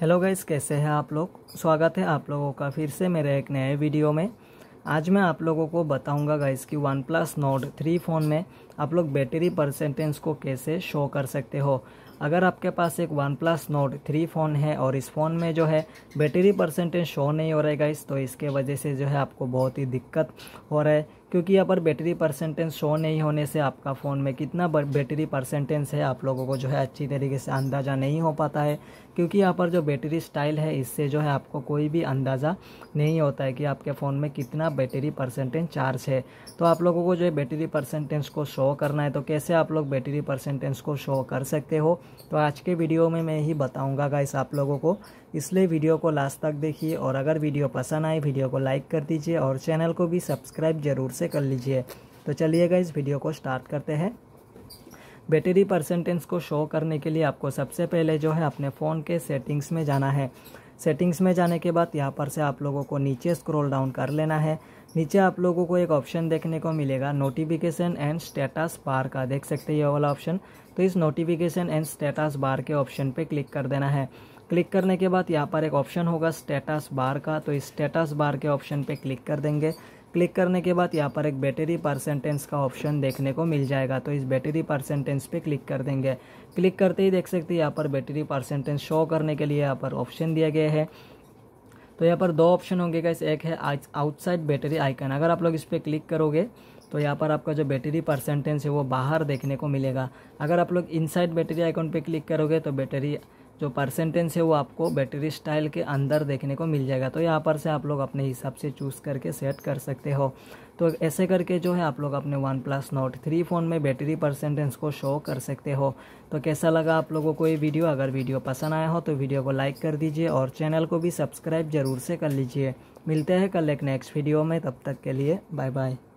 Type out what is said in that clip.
hello guys कैसे हैं आप लोग स्वागत है आप लोगों का फिर से मेरे एक नए वीडियो में आज मैं आप लोगों को बताऊंगा गाइस कि OnePlus note three phone में आप लोग बैटरी परसेंटेज को कैसे शो कर सकते हो अगर आपके पास एक OnePlus note three phone है और इस फ़ोन में जो है बैटरी परसेंटेज शो नहीं हो रहा है गाइस तो इसके वजह से जो है आपको बहुत ही दिक्कत हो रहा है क्योंकि यहाँ पर बैटरी परसेंटेज शो नहीं होने से आपका फ़ोन में कितना बैटरी परसेंटेज है आप लोगों को जो है अच्छी तरीके से अंदाज़ा नहीं हो पाता है क्योंकि यहाँ पर जो बैटरी स्टाइल है इससे जो है आपको कोई भी अंदाज़ा नहीं होता है कि आपके फ़ोन में कितना बैटरी परसेंटेज चार्ज है तो आप लोगों को जो है बैटरी परसेंटेज को शो करना है तो कैसे आप लोग बैटरी परसेंटेज को शो कर सकते हो तो आज के वीडियो में मैं ही बताऊंगा गाइस आप लोगों को इसलिए वीडियो को लास्ट तक देखिए और अगर वीडियो पसंद आए वीडियो को लाइक कर दीजिए और चैनल को भी सब्सक्राइब ज़रूर से कर लीजिए तो चलिए गाइस वीडियो को स्टार्ट करते हैं बैटरी परसेंटेंस को शो करने के लिए आपको सबसे पहले जो है अपने फ़ोन के सेटिंग्स में जाना है सेटिंग्स में जाने के बाद यहाँ पर से आप लोगों को नीचे स्क्रॉल डाउन कर लेना है नीचे आप लोगों को एक ऑप्शन देखने को मिलेगा नोटिफिकेशन एंड स्टेटस बार का देख सकते हैं ये वाला ऑप्शन तो इस नोटिफिकेशन एंड स्टेटस बार के ऑप्शन पे क्लिक कर देना है क्लिक करने के बाद यहाँ पर एक ऑप्शन होगा स्टेटस बार का तो इस स्टेटस बार के ऑप्शन पे क्लिक कर देंगे क्लिक करने के बाद यहाँ पर एक बैटरी परसेंटेंस का ऑप्शन देखने को मिल जाएगा तो इस बैटरी परसेंटेंस पे क्लिक कर देंगे क्लिक करते ही देख सकते हैं यहाँ पर बैटरी परसेंटेंस शो करने के लिए यहाँ पर ऑप्शन दिया गया है तो यहाँ पर दो ऑप्शन होंगे गैस एक है आउटसाइड बैटरी आइकन अगर आप लोग इस पर क्लिक करोगे तो यहाँ पर आपका जो बैटरी परसेंटेज है वो बाहर देखने को मिलेगा अगर आप लोग इनसाइड बैटरी आइकॉन पे क्लिक करोगे तो बैटरी जो परसेंटेज है वो आपको बैटरी स्टाइल के अंदर देखने को मिल जाएगा तो यहाँ पर से आप लोग अपने हिसाब से चूज़ करके सेट कर सकते हो तो ऐसे करके जो है आप लोग अपने OnePlus note three phone में बैटरी परसेंटेज को शो कर सकते हो तो कैसा लगा आप लोगों को ये वीडियो अगर वीडियो पसंद आया हो तो वीडियो को लाइक कर दीजिए और चैनल को भी सब्सक्राइब ज़रूर से कर लीजिए मिलते हैं कल एक नेक्स्ट वीडियो में तब तक के लिए बाय बाय